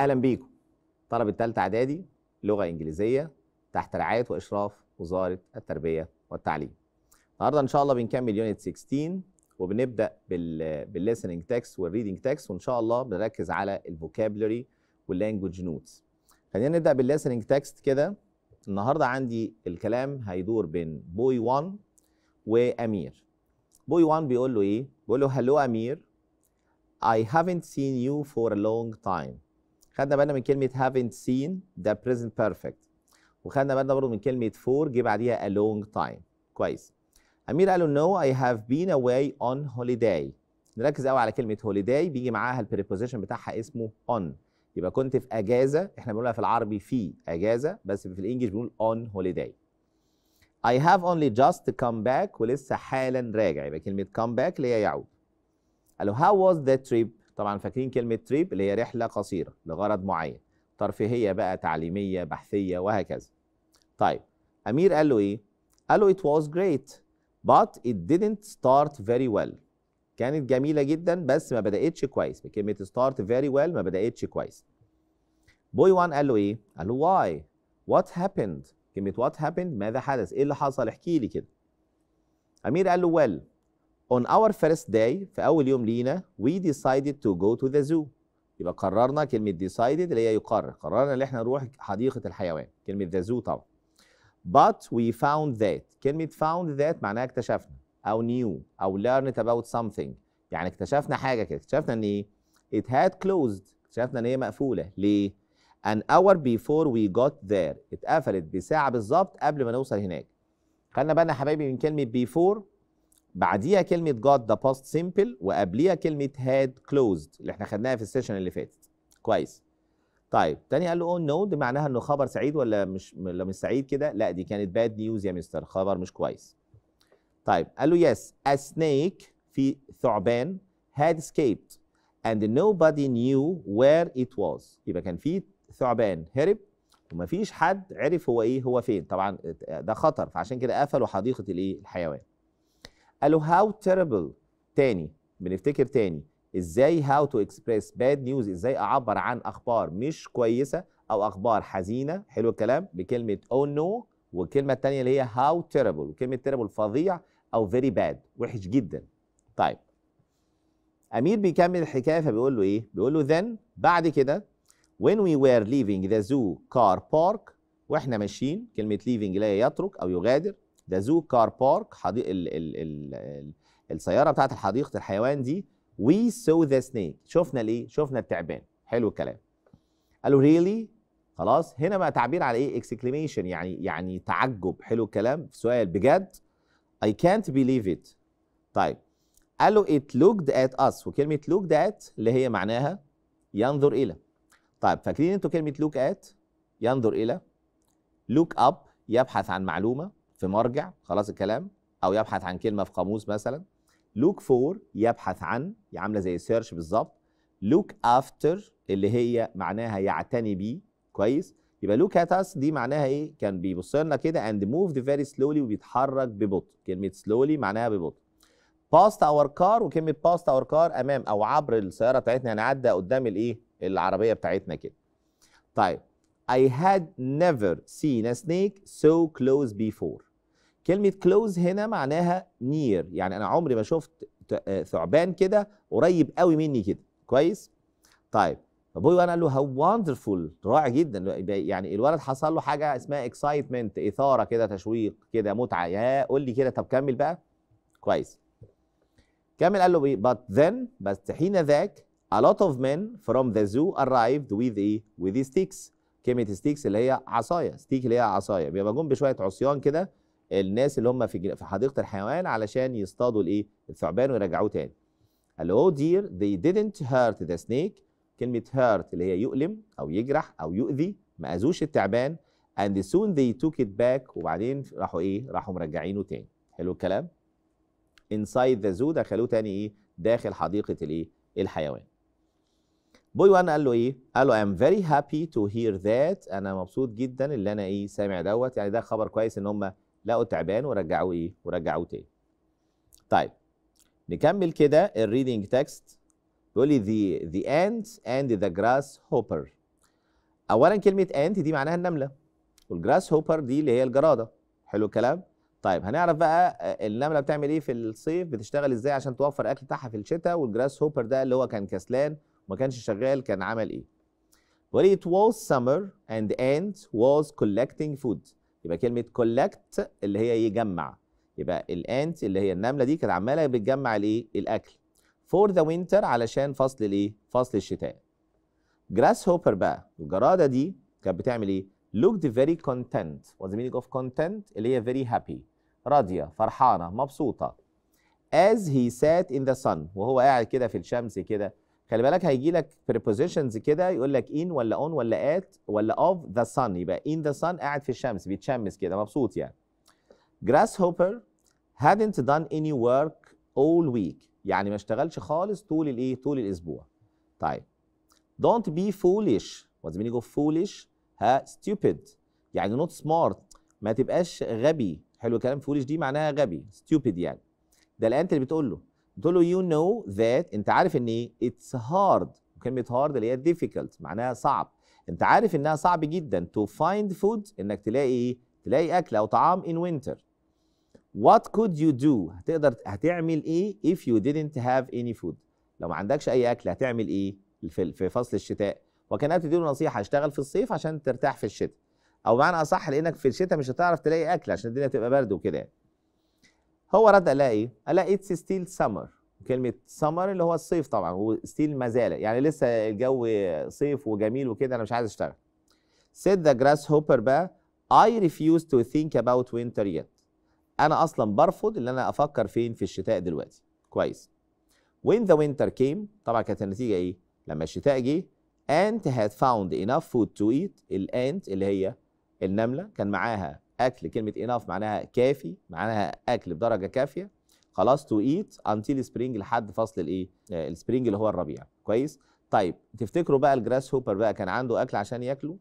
اهلا بيكم طلب الثالثه اعدادي لغه انجليزيه تحت رعايه واشراف وزاره التربيه والتعليم النهارده ان شاء الله بنكمل يونت 16 وبنبدا بال بالليسننج تكست والريدنج تكست وان شاء الله بنركز على الفوكابلري واللانجوج نوتس خلينا نبدا بالليسننج تكست كده النهارده عندي الكلام هيدور بين بوي 1 وامير بوي 1 بيقول له ايه بيقول له هلو امير I haven't seen you for a long time خدنا بالنا من كلمه haven't seen ده present perfect وخدنا بالنا برضه من كلمه for جه بعديها a long time كويس امير قالوا no I have been away on holiday نركز قوي على كلمه holiday بيجي معاها البريبوزيشن بتاعها اسمه on يبقى كنت في اجازه احنا بنقولها في العربي في اجازه بس في الانجليش بنقول on holiday I have only just come back ولسه حالا راجع يبقى كلمه come back اللي هي يعود قالوا how was the trip طبعا فاكرين كلمه تريب اللي هي رحله قصيره لغرض معين ترفيهيه بقى تعليميه بحثيه وهكذا طيب امير قال له ايه قال له it was great but it didn't start very well كانت جميله جدا بس ما بداتش كويس بكلمه start very well ما بداتش كويس بوي وان قال له ايه قال له why what happened كلمه what happened ماذا حدث ايه اللي حصل احكي لي كده امير قال له well On our first day في أول يوم لينا we decided to go to the zoo يبقى قررنا كلمة decided اللي هي يقرر قررنا إن إحنا نروح حديقة الحيوان كلمة the zoo طبعا but we found that كلمة found that معناها اكتشفنا أو knew أو learned about something يعني اكتشفنا حاجة كده اكتشفنا إن إيه it had closed اكتشفنا إن هي مقفولة ليه؟ an hour before we got there اتقفلت بساعة بالظبط قبل ما نوصل هناك خلينا بالنا حبايبي من كلمة before بعديها كلمه got the past simple وقبليها كلمه had closed اللي احنا خدناها في السيشن اللي فاتت كويس طيب تاني قال له اون oh نو دي معناها انه خبر سعيد ولا مش ولا مش سعيد كده لا دي كانت باد نيوز يا مستر خبر مش كويس طيب قال له يس ا سنيك في ثعبان هاد escaped and nobody knew where it was يبقى كان في ثعبان هرب ومفيش حد عرف هو ايه هو فين طبعا ده خطر فعشان كده قفلوا حديقه الايه الحيوان قالوا هاو تيربل تاني بنفتكر تاني ازاي هاو تو اكسبريس باد نيوز ازاي اعبر عن اخبار مش كويسه او اخبار حزينه حلو الكلام بكلمه او oh نو no والكلمه الثانيه اللي هي هاو تيربل وكلمه تيربل فظيع او فيري باد وحش جدا طيب امير بيكمل الحكايه فبيقول له ايه بيقول له then بعد كده when we were leaving the zoo car park واحنا ماشيين كلمه leaving لا يترك او يغادر ده زو كار بارك حديقه ال ال ال السياره بتاعت حديقه الحيوان دي وي سو ذا سنيك شفنا الايه شفنا التعبان حلو الكلام قالوا ريلي really? خلاص هنا بقى تعبير على ايه اكسكليميشن يعني يعني تعجب حلو الكلام سؤال بجد اي كانت بيليف ات طيب قالوا ات لوكد ات اس وكلمه لوكد ات اللي هي معناها ينظر الى طيب فاكرين انتوا كلمه لوك ات ينظر الى لوك اب يبحث عن معلومه في مرجع خلاص الكلام او يبحث عن كلمه في قاموس مثلا لوك فور يبحث عن عامله زي سيرش بالظبط لوك افتر اللي هي معناها يعتني بيه كويس يبقى لوك ات اس دي معناها ايه كان بيبص لنا كده اند موف فيري سلولي وبيتحرك ببطء كلمه سلولي معناها ببطء باست اور كار وكلمه باست اور كار امام او عبر السياره بتاعتنا هنعدى قدام الايه العربيه بتاعتنا كده طيب I had never seen a snake so close before كلمه كلوز هنا معناها نير يعني انا عمري ما شفت آه، ثعبان كده قريب قوي مني كده كويس طيب فابوي قال له هاو وندرفول رائع جدا يعني الولد حصل له حاجه اسمها اكسايتمنت اثاره كده تشويق كده متعه يا قول لي كده طب كمل بقى كويس كمل قال له ايه but then بس حين ذاك a lot of men from the zoo arrived with ايه with sticks كلمه sticks اللي هي عصايه ستيك اللي هي عصايه بيبقى جم بشويه عصيان كده الناس اللي هم في في حديقه الحيوان علشان يصطادوا الايه الثعبان ويرجعوه تاني قال له دير dear they didn't hurt the snake كلمه hurt اللي هي يؤلم او يجرح او يؤذي ما اذوش التعبان and soon they took it back وبعدين راحوا ايه راحوا مرجعينه تاني حلو الكلام inside the zoo دخلوه تاني ايه داخل حديقه الايه الحيوان بوي وان قال له ايه؟ قال له I'm very happy to hear that انا مبسوط جدا اللي انا ايه سامع دوت يعني ده خبر كويس ان هم لقوا تعبان ورجعوه ايه ورجعوه تاني طيب نكمل كده الريدنج تكست بيقول لي the the ant and the grasshopper اولا كلمه ant دي معناها النمله والجراس هوبر دي اللي هي الجراده حلو الكلام طيب هنعرف بقى آه، النمله بتعمل ايه في الصيف بتشتغل ازاي عشان توفر اكل بتاعها في الشتاء والجراس هوبر ده اللي هو كان كسلان وما كانش شغال كان عمل ايه لي it was summer and ant was collecting food يبقى كلمه كولكت اللي هي يجمع يبقى الانت اللي هي النمله دي كانت عماله بتجمع الايه الاكل فور ذا وينتر علشان فصل الايه فصل الشتاء جراس هوبر بقى الجراده دي كانت بتعمل ايه looked very content what's the meaning of content اللي هي very happy راضيه فرحانه مبسوطه as he sat in the sun وهو قاعد كده في الشمس كده خلي بالك هيجي لك prepositions كده يقول لك in ولا on ولا at ولا of the sun يبقى in the sun قاعد في الشمس بيتشمس كده مبسوط يعني grasshopper hadn't done any work all week يعني ما اشتغلش خالص طول الايه طول الاسبوع طيب don't be foolish what's meaning of foolish ها stupid يعني not smart ما تبقاش غبي حلو الكلام foolish دي معناها غبي stupid يعني ده الانت اللي بتقول له قلت له يو نو ذات انت عارف ان ايه اتس هارد وكلمه هارد اللي هي ديفيكلت معناها صعب انت عارف انها صعب جدا تو فايند فود انك تلاقي ايه تلاقي اكل او طعام ان وينتر وات كود يو دو هتقدر هتعمل ايه اف يو didn't هاف اني فود لو ما عندكش اي اكل هتعمل ايه في, فصل الشتاء وكان تديله نصيحه اشتغل في الصيف عشان ترتاح في الشتاء او بمعنى اصح لانك في الشتاء مش هتعرف تلاقي اكل عشان الدنيا تبقى برد وكده يعني. هو رد قال لها ايه؟ قال لها اتس ستيل سمر كلمه سمر اللي هو الصيف طبعا وستيل ما زال يعني لسه الجو صيف وجميل وكده انا مش عايز اشتغل. said the grasshopper بقى I refuse to think about winter yet. أنا أصلا برفض إن أنا أفكر فين في الشتاء دلوقتي. كويس. When the winter came طبعا كانت النتيجة إيه؟ لما الشتاء جه ant had found enough food to eat الانت اللي هي النملة كان معاها اكل كلمه اناف معناها كافي معناها اكل بدرجه كافيه خلاص تو ايت انتل سبرينج لحد فصل الايه آه، السبرينج اللي هو الربيع كويس طيب تفتكروا بقى الجراس هوبر بقى كان عنده اكل عشان ياكله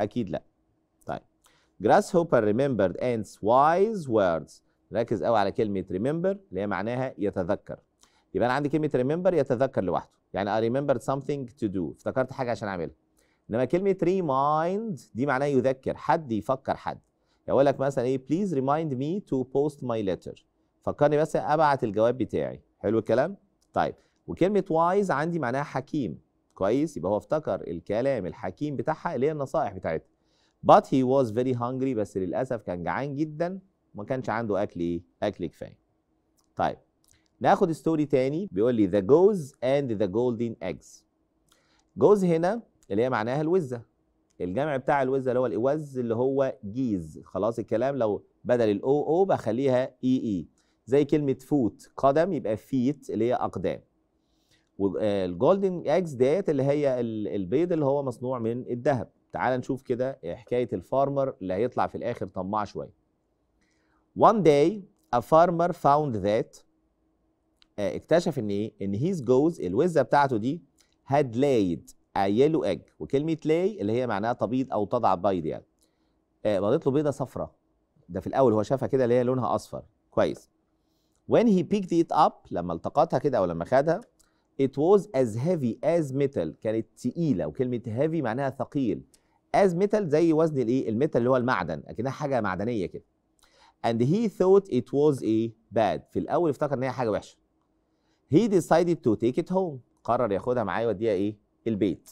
اكيد لا طيب جراس هوبر ريمبرد انس وايز ووردز ركز قوي على كلمه ريمبر اللي هي معناها يتذكر يبقى انا عندي كلمه ريمبر يتذكر لوحده يعني اي ريمبرد سمثينج تو دو افتكرت حاجه عشان اعملها انما كلمه ريمايند دي معناها يذكر حد يفكر حد يقول لك مثلا ايه بليز ريمايند مي تو بوست ماي ليتر فكرني بس ابعت الجواب بتاعي حلو الكلام طيب وكلمه وايز عندي معناها حكيم كويس يبقى هو افتكر الكلام الحكيم بتاعها اللي هي النصائح بتاعتها but he was very hungry بس للاسف كان جعان جدا وما كانش عنده اكل ايه اكل كفايه طيب ناخد ستوري تاني بيقول لي the goose and the golden eggs goose هنا اللي هي معناها الوزه الجمع بتاع الوز اللي هو الاوز اللي هو جيز خلاص الكلام لو بدل الاو او بخليها اي e اي e. زي كلمه فوت قدم يبقى فيت اللي هي اقدام والجولدن آه، اكس ديت اللي هي البيض اللي هو مصنوع من الذهب تعال نشوف كده حكايه الفارمر اللي هيطلع في الاخر طماع شويه One day a farmer found that آه، اكتشف ان ايه ان هيز جوز الوزه بتاعته دي had laid يلو egg وكلمه لاي اللي هي معناها تبيض او تضع بيض يعني وضعت آه، له بيضه صفراء ده في الاول هو شافها كده اللي هي لونها اصفر كويس when he picked it up لما التقطها كده او لما خدها it was as heavy as metal كانت تقيله وكلمه heavy معناها ثقيل as metal زي وزن الايه الميتال اللي هو المعدن اكنها حاجه معدنيه كده and he thought it was a bad في الاول افتكر ان هي حاجه وحشه he decided to take it home قرر ياخدها معاه يوديها ايه البيت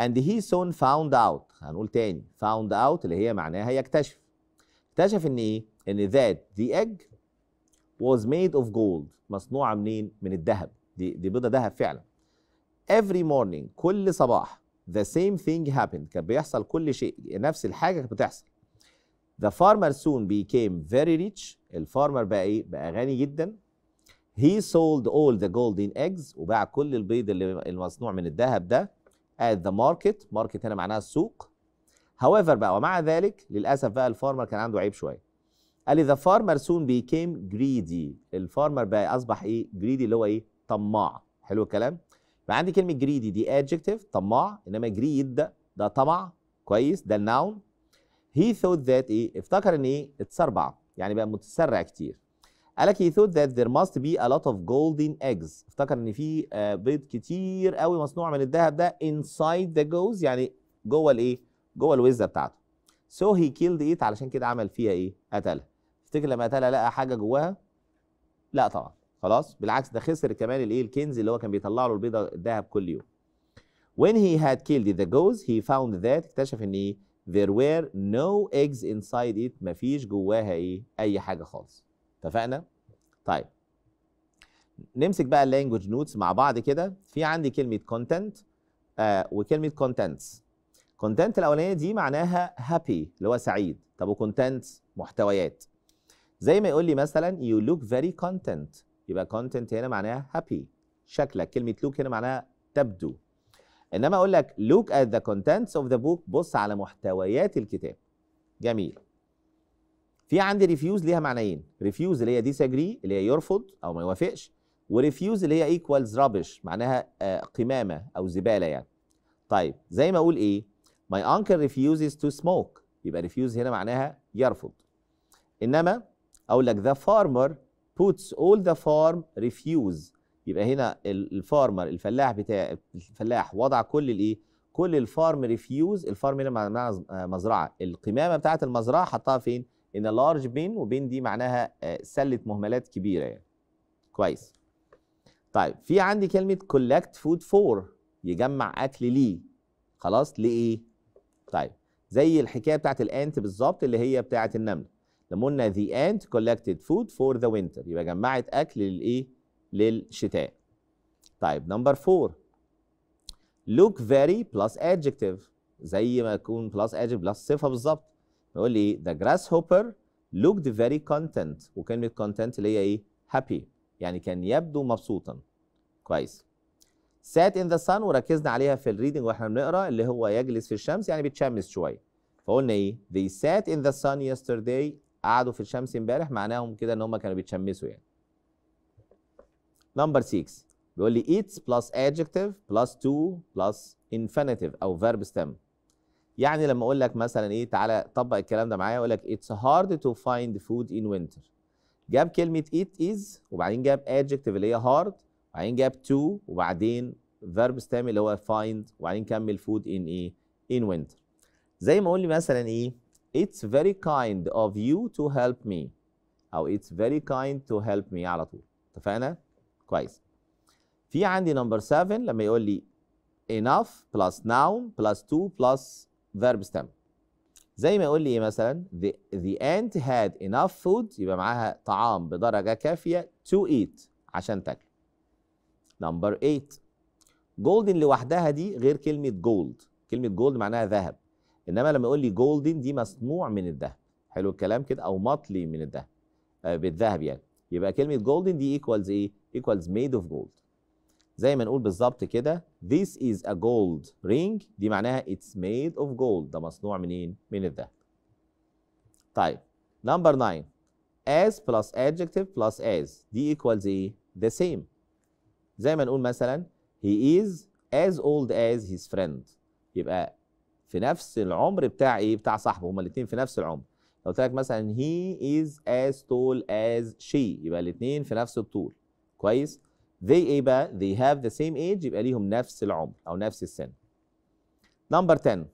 and he soon found out هنقول تاني found out اللي هي معناها يكتشف اكتشف ان ايه ان that the egg was made of gold مصنوعه منين من الذهب دي دي بيضه ذهب فعلا every morning كل صباح the same thing happened كان بيحصل كل شيء نفس الحاجه كانت بتحصل the farmer soon became very rich الفارمر بقى ايه بقى غني جدا He sold all the golden eggs وباع كل البيض اللي المصنوع من الذهب ده at the market market هنا معناها السوق however بقى ومع ذلك للأسف بقى الفارمر كان عنده عيب شوية قال لي the farmer soon became greedy الفارمر بقى أصبح إيه greedy اللي هو إيه طماع حلو الكلام بقى عندي كلمة greedy دي adjective طماع إنما greed ده ده طمع كويس ده noun he thought that إيه افتكر إن إيه اتسربع يعني بقى متسرع كتير قالك he thought that there must be a lot of golden eggs افتكر ان في آه، بيض كتير قوي مصنوع من الذهب ده inside the goose يعني جوه الايه جوه الوزه بتاعته so he killed it علشان كده عمل فيها ايه قتلها افتكر لما قتلها لقى حاجه جواها لا طبعا خلاص بالعكس ده خسر كمان الايه الكنز اللي هو كان بيطلع له البيضه الذهب كل يوم when he had killed the goose he found that اكتشف ان ايه there were no eggs inside it مفيش جواها ايه اي حاجه خالص اتفقنا طيب نمسك بقى اللانجوج نوتس مع بعض كده في عندي كلمه كونتنت آه، وكلمه كونتنتس كونتنت الاولانيه دي معناها هابي اللي هو سعيد طب وكونتنت محتويات زي ما يقول لي مثلا يو لوك فيري كونتنت يبقى كونتنت هنا معناها هابي شكلك كلمه لوك هنا معناها تبدو انما اقول لك لوك ات ذا كونتنتس اوف ذا بوك بص على محتويات الكتاب جميل في عندي ريفيوز ليها معنيين ريفيوز اللي هي ديساجري اللي هي يرفض او ما يوافقش وريفيوز اللي هي ايكوالز رابش معناها آه، قمامه او زباله يعني طيب زي ما اقول ايه ماي انكل ريفيوزز تو سموك يبقى ريفيوز هنا معناها يرفض انما اقول لك ذا فارمر puts all the farm refuse يبقى هنا الفارمر الفلاح بتاع الفلاح وضع كل الايه كل الفارم ريفيوز الفارم هنا معناها آه، مزرعه القمامه بتاعه المزرعه حطها فين in a large bin وبين دي معناها آه، سله مهملات كبيره يعني كويس طيب في عندي كلمه collect food for يجمع اكل ليه خلاص لايه طيب زي الحكايه بتاعت الانت بالظبط اللي هي بتاعت النمل لما قلنا the ant collected food for the winter يبقى جمعت اكل للايه للشتاء طيب نمبر 4 look very plus adjective زي ما يكون plus adjective plus صفه بالظبط يقول لي ذا جراس هوبر لوكد فيري كونتنت وكلمه كونتنت اللي هي ايه؟ هابي يعني كان يبدو مبسوطا كويس سات ان ذا سان وركزنا عليها في الريدنج واحنا بنقرا اللي هو يجلس في الشمس يعني بيتشمس شويه فقلنا ايه؟ they sat in the sun yesterday قعدوا في الشمس امبارح معناهم كده ان هم كانوا بيتشمسوا يعني. نمبر 6 بيقول لي eats plus adjective plus to plus infinitive او verb stem يعني لما اقول لك مثلا ايه تعالى طبق الكلام ده معايا اقول لك اتس هارد تو فايند فود ان وينتر جاب كلمه ايت از وبعدين جاب ادجكتيف اللي هي هارد وبعدين جاب تو وبعدين فيرب ستام اللي هو فايند وبعدين كمل فود ان ايه ان وينتر زي ما اقول لي مثلا ايه اتس فيري كايند اوف يو تو هيلب مي او اتس فيري كايند تو هيلب مي على طول اتفقنا كويس في عندي نمبر 7 لما يقول لي enough plus noun plus to plus verb stem زي ما يقول لي ايه مثلا the, the ant had enough food يبقى معاها طعام بدرجة كافية to eat عشان تاكل number 8 golden لوحدها دي غير كلمة gold كلمة gold معناها ذهب انما لما يقول لي golden دي مصنوع من الذهب حلو الكلام كده او مطلي من الذهب آه، بالذهب يعني يبقى كلمة golden دي equals ايه equals made of gold زي ما نقول بالظبط كده this is a gold ring دي معناها it's made of gold ده مصنوع منين؟ من الذهب. طيب number 9 as plus adjective plus as دي equals ايه؟ the same. زي ما نقول مثلا he is as old as his friend يبقى في نفس العمر بتاع ايه؟ بتاع صاحبه هما الاثنين في نفس العمر. لو قلت لك مثلا he is as tall as she يبقى الاثنين في نفس الطول. كويس؟ they ايه بقى they have the same age يبقى ليهم نفس العمر او نفس السن نمبر 10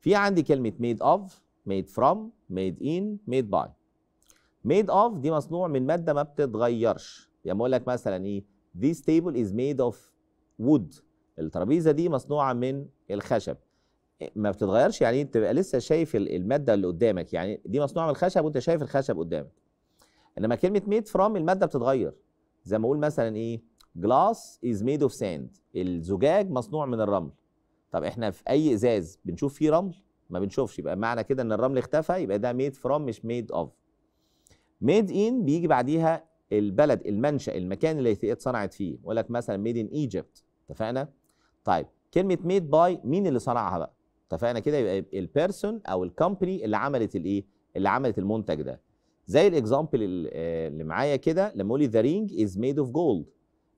في عندي كلمه made of made from made in made by made of دي مصنوع من ماده ما بتتغيرش يعني اقول لك مثلا ايه this table is made of wood الترابيزه دي مصنوعه من الخشب ما بتتغيرش يعني انت تبقى لسه شايف الماده اللي قدامك يعني دي مصنوعه من الخشب وانت شايف الخشب قدامك انما كلمه ميد فرام الماده بتتغير زي ما اقول مثلا ايه جلاس از ميد اوف ساند الزجاج مصنوع من الرمل طب احنا في اي ازاز بنشوف فيه رمل ما بنشوفش يبقى معنى كده ان الرمل اختفى يبقى ده ميد فروم مش ميد اوف ميد ان بيجي بعديها البلد المنشا المكان اللي اتصنعت فيه يقول لك مثلا ميد ان ايجيبت اتفقنا طيب كلمه ميد باي مين اللي صنعها بقى اتفقنا كده يبقى البيرسون او الكومباني اللي عملت الايه اللي عملت المنتج ده زي الاكزامبل آه، اللي معايا كده لما اقول ذا رينج از ميد اوف جولد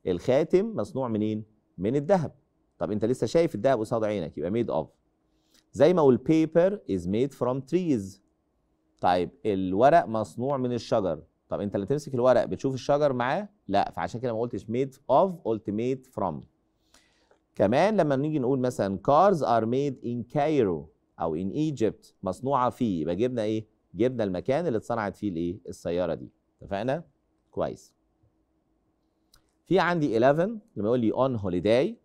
الخاتم مصنوع منين؟ من الذهب طب انت لسه شايف الذهب قصاد عينك يبقى ميد اوف زي ما بيبر از ميد فروم تريز طيب الورق مصنوع من الشجر طب انت لما تمسك الورق بتشوف الشجر معاه لا فعشان كده ما قلتش ميد اوف قلت ميد فروم كمان لما نيجي نقول مثلا كارز ار ميد ان كايرو او ان ايجيبت مصنوعه فيه يبقى جبنا ايه جبنا المكان اللي اتصنعت فيه الايه السياره دي اتفقنا كويس في عندي 11 لما يقول لي اون هوليداي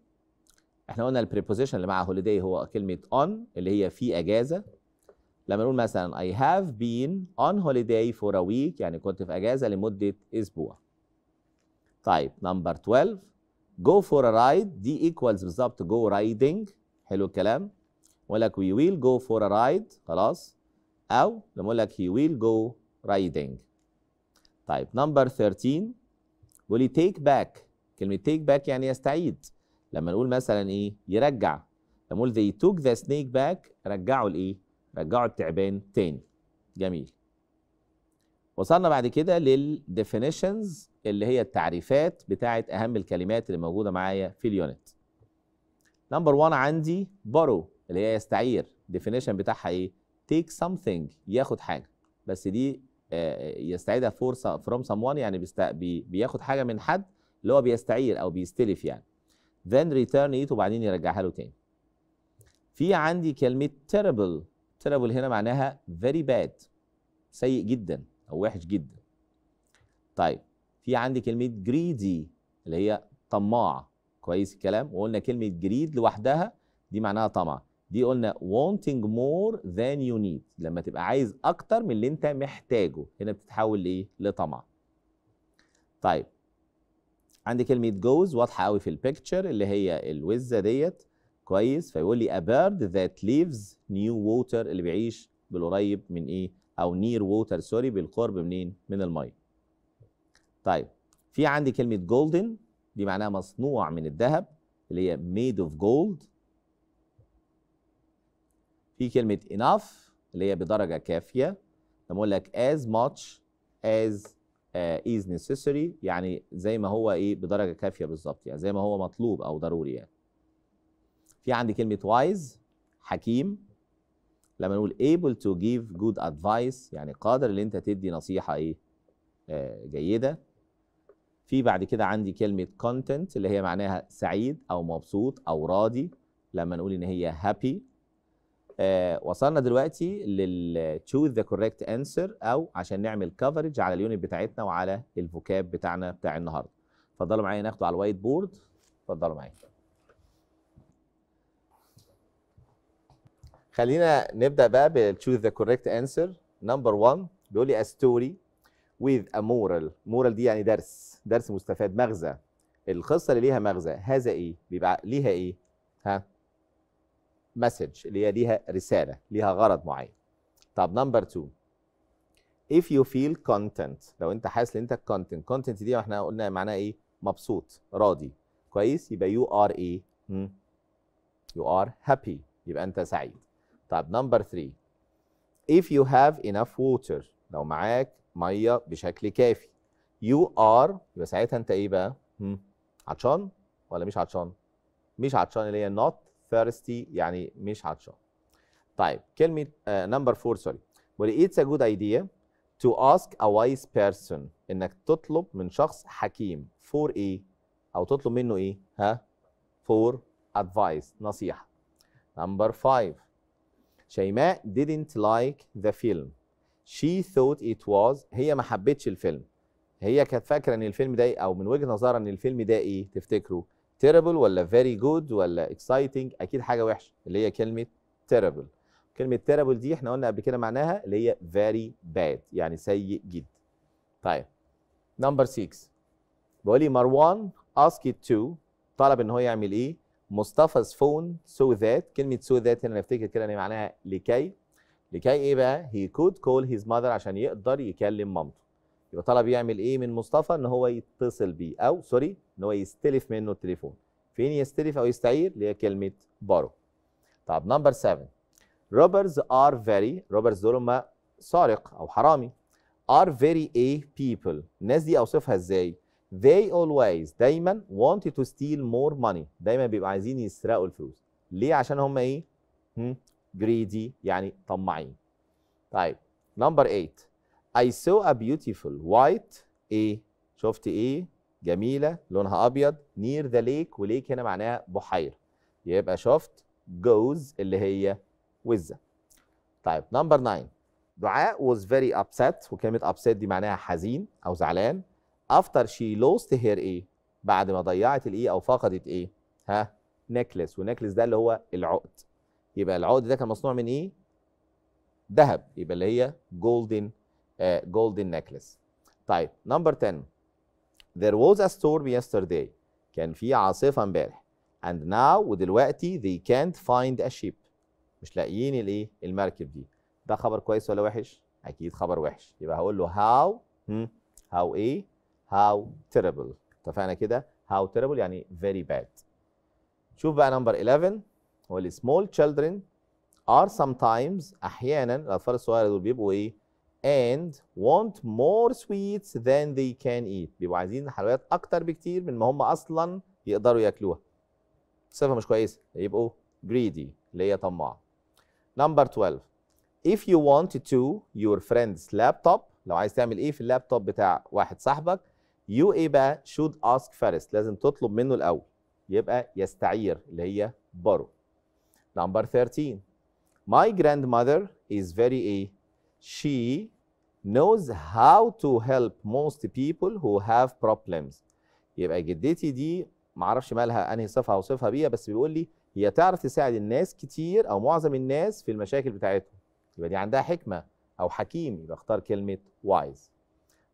احنا قلنا البريبوزيشن اللي معاه هوليداي هو كلمه اون اللي هي في اجازه لما نقول مثلا I have been on holiday for a week يعني كنت في اجازه لمده اسبوع. طيب نمبر 12 go for a ride دي equals بالظبط go riding حلو الكلام بقول لك we will go for a ride خلاص او لما اقول لك he will go riding. طيب نمبر 13 بيقول تيك باك كلمه تيك باك يعني يستعيد لما نقول مثلا ايه يرجع لما نقول they took the snake back رجعوا الايه رجعوا التعبان تاني جميل وصلنا بعد كده للديفينيشنز اللي هي التعريفات بتاعه اهم الكلمات اللي موجوده معايا في اليونت نمبر 1 عندي borrow اللي هي يستعير ديفينيشن بتاعها ايه تيك something ياخد حاجه بس دي يستعيدها فرصه فروم someone يعني بيست... بي... بياخد حاجه من حد اللي هو بيستعير او بيستلف يعني then return it وبعدين يرجعها له تاني في عندي كلمه terrible terrible هنا معناها very bad سيء جدا او وحش جدا طيب في عندي كلمه greedy اللي هي طماع كويس الكلام وقلنا كلمه greed لوحدها دي معناها طمع دي قلنا wanting more than you need لما تبقى عايز اكتر من اللي انت محتاجه هنا بتتحول لايه لطمع طيب عندي كلمه جوز واضحه قوي في البيكتشر اللي هي الوزه ديت كويس فيقول لي a bird that lives new water اللي بيعيش بالقريب من ايه او نير ووتر سوري بالقرب منين من الميه طيب في عندي كلمه جولدن دي معناها مصنوع من الذهب اللي هي made of gold في كلمه enough اللي هي بدرجه كافيه لما اقول لك as much as uh, is necessary يعني زي ما هو ايه بدرجه كافيه بالظبط يعني زي ما هو مطلوب او ضروري يعني في عندي كلمه wise حكيم لما نقول able to give good advice يعني قادر ان انت تدي نصيحه ايه آه جيده في بعد كده عندي كلمه content اللي هي معناها سعيد او مبسوط او راضي لما نقول ان هي happy آه وصلنا دلوقتي لل choose ذا كوريكت انسر او عشان نعمل كفرج على اليونت بتاعتنا وعلى الفوكاب بتاعنا بتاع النهارده اتفضلوا معايا ناخده على الوايت بورد اتفضلوا معايا خلينا نبدا بقى بال ذا كوريكت انسر نمبر 1 بيقول لي ستوري with a moral moral دي يعني درس درس مستفاد مغزى القصه اللي ليها مغزى هذا ايه بيبقى ليها ايه ها message اللي هي ليها رسالة ليها غرض معين طب نمبر 2 if you feel content لو انت حاسس ان انت content content دي احنا قلنا معناها ايه مبسوط راضي كويس يبقى you are ايه hmm? you are happy يبقى انت سعيد طب نمبر 3 if you have enough water لو معاك ميه بشكل كافي you are يبقى ساعتها انت ايه بقى hmm? عطشان ولا مش عطشان مش عطشان اللي هي not thirsty يعني مش عطشان طيب كلمة نمبر فور سوري it's a good idea to ask a wise person انك تطلب من شخص حكيم for ايه او تطلب منه ايه ها for advice نصيحة نمبر 5 شيماء didn't like the film she thought it was هي ما حبتش الفيلم هي كانت فاكره ان الفيلم ده إيه؟ او من وجهه نظرها ان الفيلم ده ايه تفتكروا تيربل ولا فيري جود ولا اكسايتنج اكيد حاجه وحشه اللي هي كلمه تيربل كلمه تيربل دي احنا قلنا قبل كده معناها اللي هي فيري باد يعني سيء جدا طيب نمبر 6 بيقول لي مروان اسكت تو طلب ان هو يعمل ايه مصطفى's فون سو ذات كلمه سو ذات هنا نفتكر كده ان معناها لكي لكي ايه بقى هي كود كول هيز ماذر عشان يقدر يكلم مامته يبقى طلب يعمل ايه من مصطفى ان هو يتصل بيه او سوري ان هو يستلف منه التليفون فين يستلف او يستعير اللي هي كلمه بارو طب نمبر 7 روبرز ار فيري روبرز دول هم سارق او حرامي ار فيري اي بيبل الناس دي اوصفها ازاي they always دايما want to steal more money دايما بيبقوا عايزين يسرقوا الفلوس ليه عشان هم ايه greedy يعني طماعين طيب نمبر 8 I saw a beautiful white ايه شفت ايه جميله لونها ابيض near the lake وليك هنا معناها بحيره يبقى شفت goes اللي هي وزه طيب نمبر 9 دعاء was very upset وكلمه upset دي معناها حزين او زعلان after she lost her ايه بعد ما ضيعت الايه او فقدت ايه ها نكلس والنكلس ده اللي هو العقد يبقى العقد ده كان مصنوع من ايه ذهب يبقى اللي هي جولدن golden necklace طيب نمبر 10 there was a storm yesterday كان في عاصفة امبارح and now ودلوقتي they can't find a ship مش لاقيين الايه المركب دي ده خبر كويس ولا وحش اكيد خبر وحش يبقى هقول له how hmm, how ايه how terrible اتفقنا كده how terrible يعني very bad شوف بقى نمبر 11 هو small children are sometimes احيانا الاطفال الصغيره دول بيبقوا ايه and want more sweets than they can eat بيبقوا عايزين حلويات اكتر بكتير من ما هم اصلا يقدروا ياكلوها صفه مش كويسه يبقوا greedy اللي هي طماعه number 12 if you want to your friend's laptop لو عايز تعمل ايه في اللابتوب بتاع واحد صاحبك you ايه بقى should ask first لازم تطلب منه الاول يبقى يستعير اللي هي borrow number 13 my grandmother is very a she knows how to help most people who have problems يبقى جدتي دي معرفش مالها انهي صفه اوصفها بيها بس بيقول لي هي تعرف تساعد الناس كتير او معظم الناس في المشاكل بتاعتهم يبقى دي عندها حكمه او حكيم يبقى اختار كلمه wise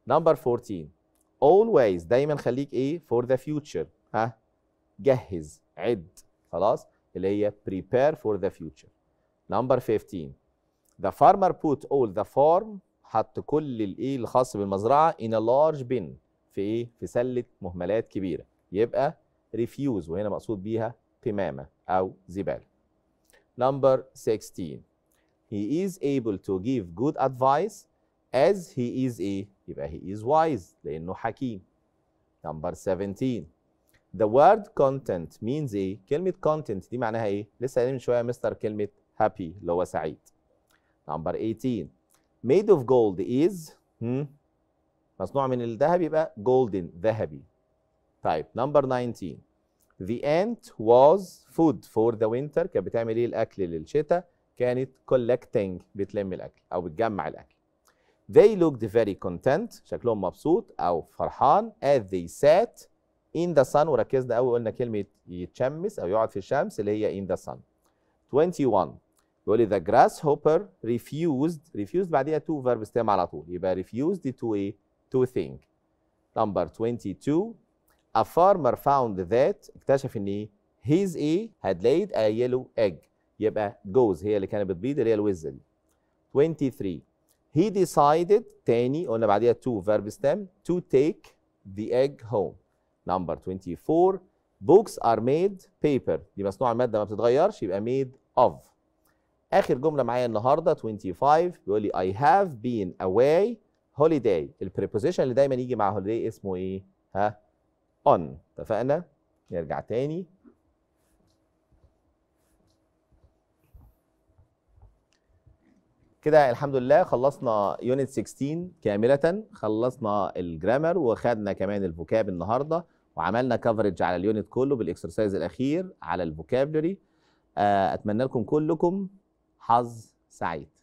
نمبر 14 always دايما خليك ايه for the future ها جهز عد خلاص اللي هي prepare for the future نمبر 15 The farmer put all the farm حط كل الايه الخاص بالمزرعه in a large bin في ايه؟ في سله مهملات كبيره يبقى refuse وهنا مقصود بيها قمامه او زباله. Number 16 He is able to give good advice as he is a يبقى he is wise لانه حكيم. Number 17 The word content means ايه؟ كلمة content دي معناها ايه؟ لسه قايلين من شوية مستر كلمة happy اللي هو سعيد. نمبر 18. Made of gold is مصنوع من الذهب يبقى golden ذهبي. طيب نمبر 19. The ant was food for the winter كانت بتعمل ايه الاكل للشتاء؟ كانت collecting بتلم الاكل او بتجمع الاكل. They looked very content شكلهم مبسوط او فرحان as they sat in the sun وركزنا قوي قلنا كلمه يتشمس او يقعد في الشمس اللي هي in the sun. 21 يقول لي the grasshopper refused refused بعديها two verb stem على طول يبقى refused to a to think number 22 a farmer found that اكتشف ان his a had laid a yellow egg يبقى goes هي اللي كانت بتبيض اللي هي الوزه دي 23 he decided تاني قلنا بعديها two verb stem to take the egg home number 24 books are made paper دي مصنوعه الماده ما بتتغيرش يبقى made of اخر جمله معايا النهارده 25 بيقول لي اي هاف بين اواي هوليداي البريبوزيشن اللي دايما يجي مع هوليداي اسمه ايه ها اون اتفقنا نرجع تاني كده الحمد لله خلصنا يونت 16 كاملة خلصنا الجرامر وخدنا كمان الفوكاب النهارده وعملنا كفرج على اليونت كله بالاكسرسايز الاخير على الفوكابلري آه، اتمنى لكم كلكم حظ سعيد